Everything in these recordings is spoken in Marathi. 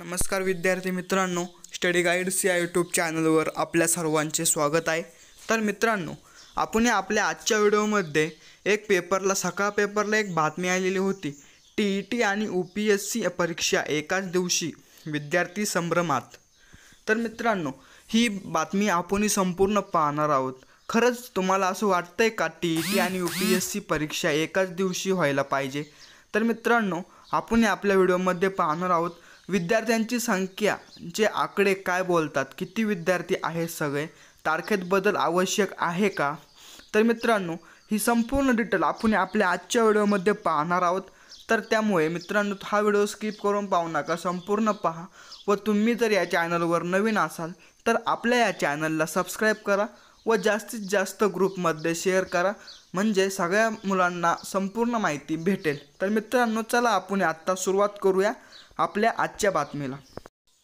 नमस्कार विद्यार्थी मित्रांनो स्टडी गाईड्स या यूट्यूब चॅनलवर आपल्या सर्वांचे स्वागत आहे तर मित्रांनो आपण आपल्या आजच्या व्हिडिओमध्ये एक पेपरला सकाळ पेपरला एक बातमी आलेली होती टी ई टी आणि ओ पी एस सी परीक्षा एकाच दिवशी विद्यार्थी संभ्रमात तर मित्रांनो ही बातमी आपण संपूर्ण पाहणार आहोत खरंच तुम्हाला असं वाटतंय का टी ई टी आणि यू पी एस सी परीक्षा एकाच दिवशी व्हायला पाहिजे तर मित्रांनो आपण आपल्या व्हिडिओमध्ये पाहणार आहोत विद्यार्थ्यांची संख्या जे आकडे काय बोलतात किती विद्यार्थी आहेत सगळे तारखेत बदल आवश्यक आहे का तर मित्रांनो ही संपूर्ण डिटेल आपण आपल्या आजच्या व्हिडिओमध्ये पाहणार आहोत तर त्यामुळे मित्रांनो हा व्हिडिओ स्किप करून पाहू नका संपूर्ण पहा व तुम्ही जर या चॅनलवर नवीन असाल तर आपल्या या चॅनलला सबस्क्राईब करा व जास्तीत जास्त ग्रुपमध्ये शेअर करा म्हणजे सगळ्या मुलांना संपूर्ण माहिती भेटेल तर मित्रांनो चला आपण आत्ता सुरुवात करूया आपल्या आजच्या बातमीला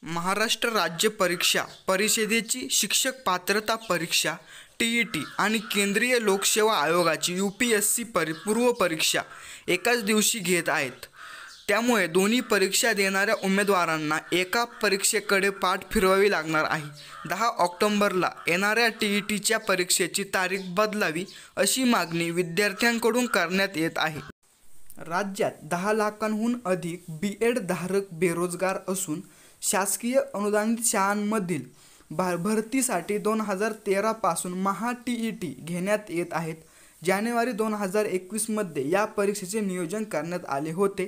महाराष्ट्र राज्य परीक्षा परिषदेची शिक्षक पात्रता परीक्षा टी ई टी आणि केंद्रीय लोकसेवा आयोगाची यू पी एस सी परी पूर्व परीक्षा एकाच दिवशी घेत आहेत त्यामुळे दोन्ही परीक्षा देणाऱ्या उमेदवारांना एका परीक्षेकडे पाठ फिरवावी लागणार आहे दहा ऑक्टोंबरला येणाऱ्या टी ई टीच्या परीक्षेची तारीख बदलावी अशी मागणी विद्यार्थ्यांकडून करण्यात येत आहे राज्यात दहा लाखांहून अधिक बी एड धारक बेरोजगार असून शासकीय अनुदानित शाळांमधील भा भरतीसाठी दोन हजार तेरापासून महा टी ई टी घेण्यात येत आहेत जानेवारी दोन हजार एकवीसमध्ये या परीक्षेचे नियोजन करण्यात आले होते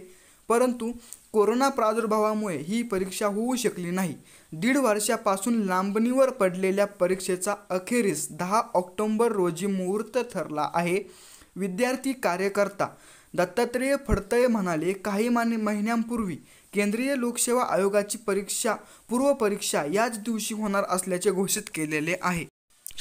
परंतु कोरोना प्रादुर्भावामुळे ही परीक्षा होऊ शकली नाही दीड वर्षापासून लांबणीवर पडलेल्या परीक्षेचा अखेरीस दहा ऑक्टोंबर रोजी मुहूर्त ठरला आहे विद्यार्थी कार्यकर्ता दत्तात्रेय फडतळे म्हणाले काही माने महिन्यांपूर्वी केंद्रीय लोकसेवा आयोगाची परीक्षा पूर्वपरीक्षा याच दिवशी होणार असल्याचे घोषित केलेले आहे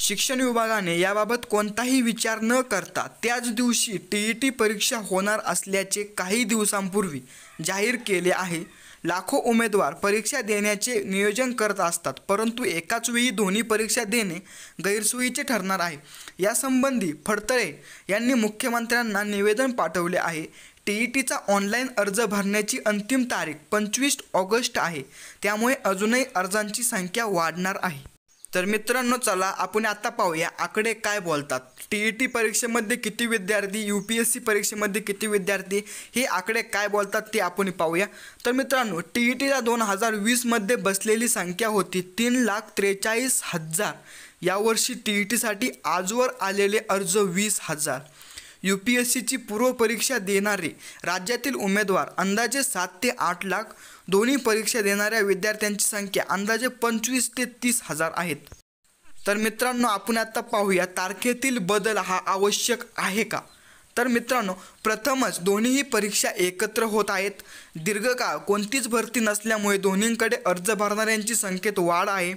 शिक्षण विभागाने याबाबत कोणताही विचार न करता त्याच दिवशी टी ई टी परीक्षा होणार असल्याचे काही दिवसांपूर्वी जाहीर केले आहे लाखो उमेदवार परीक्षा देण्याचे नियोजन करत असतात परंतु एकाच वेळी दोन्ही परीक्षा देणे गैरसोयीचे ठरणार आहे यासंबंधी फडतळे यांनी मुख्यमंत्र्यांना निवेदन पाठवले आहे टी ई टीचा ऑनलाईन अर्ज भरण्याची अंतिम तारीख पंचवीस ऑगस्ट आहे त्यामुळे अजूनही अर्जांची संख्या वाढणार आहे तर मित्रांनो चला आपण आता पाहूया आकडे काय बोलतात टी ई टी परीक्षेमध्ये किती विद्यार्थी यू पी एस सी परीक्षेमध्ये किती विद्यार्थी हे आकडे काय बोलतात ते आपण पाहूया तर मित्रांनो टी ई टीला दोन हजार वीसमध्ये बसलेली संख्या होती तीन लाख त्रेचाळीस हजार यावर्षी टी ई टीसाठी आजवर आलेले अर्ज वीस हजार यू पी एस सीची पूर्वपरीक्षा देणारे राज्यातील उमेदवार अंदाजे सात ते आठ लाख दोन्ही परीक्षा देणाऱ्या विद्यार्थ्यांची संख्या अंदाजे पंचवीस ते तीस हजार आहेत तर मित्रांनो आपण आता पाहूया तारखेतील बदल हा आवश्यक आहे का तर मित्रांनो प्रथमच दोन्हीही परीक्षा एकत्र होत आहेत दीर्घकाळ कोणतीच भरती नसल्यामुळे दोन्हींकडे अर्ज भरणाऱ्यांची संख्येत वाढ आहे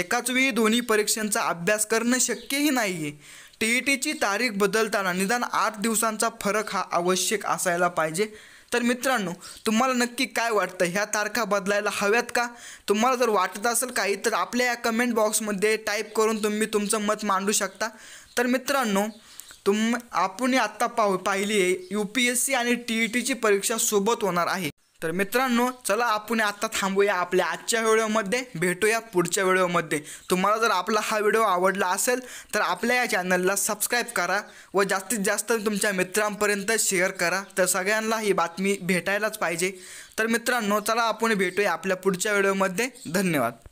एकाच वेळी दोन्ही परीक्षांचा अभ्यास करणं शक्यही नाही आहे टीईटीची तारीख बदलताना निदान आठ दिवसांचा फरक हा आवश्यक असायला पाहिजे तर मित्रांनो तुम्हाला नक्की काय वाटतं ह्या तारखा बदलायला हव्यात का तुम्हाला जर वाटत असेल काही तर आपल्या या कमेंट बॉक्समध्ये टाईप करून तुम्ही तुमचं मत मांडू शकता तर मित्रांनो तुम आपण आत्ता पाहू पाहिली आहे यू पी एस सी आणि टी ई टीची परीक्षा सोबत होणार आहे तर मित्रांनो चला आपण आत्ता थांबूया आपल्या आजच्या व्हिडिओमध्ये भेटूया पुढच्या व्हिडिओमध्ये तुम्हाला जर आपला हा व्हिडिओ आवडला असेल तर आपल्या या चॅनलला सबस्क्राईब करा व जास्तीत जास्त तुमच्या मित्रांपर्यंत शेअर करा तर सगळ्यांना ही बातमी भेटायलाच पाहिजे तर मित्रांनो चला आपण भेटूया आपल्या पुढच्या व्हिडिओमध्ये धन्यवाद